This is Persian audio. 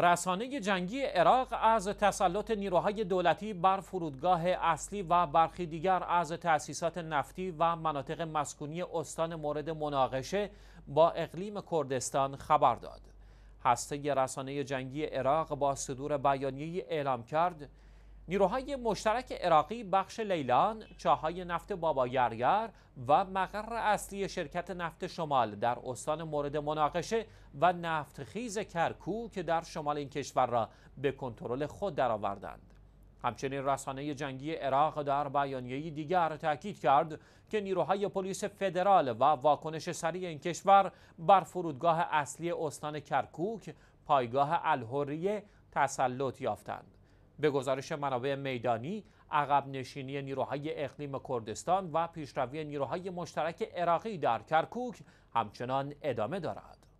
رسانه جنگی عراق از تسلط نیروهای دولتی بر فرودگاه اصلی و برخی دیگر از تأسیسات نفتی و مناطق مسکونی استان مورد مناقشه با اقلیم کردستان خبر داد. هسته رسانه جنگی عراق با صدور بیانیه اعلام کرد نیروهای مشترک عراقی بخش لیلان، چاهای نفت باباگرگر و مقر اصلی شرکت نفت شمال در استان مورد مناقشه و نفتخیز کرکو که در شمال این کشور را به کنترل خود درآوردند. همچنین رسانه جنگی عراق در بیانیه دیگر تاکید کرد که نیروهای پلیس فدرال و واکنش سریع این کشور بر فرودگاه اصلی استان کرکوک پایگاه الهوریه تسلط یافتند. به گزارش منابع میدانی عقب نشینی نیروهای اقلیم کردستان و پیشروی نیروهای مشترک عراقی در کرکوک همچنان ادامه دارد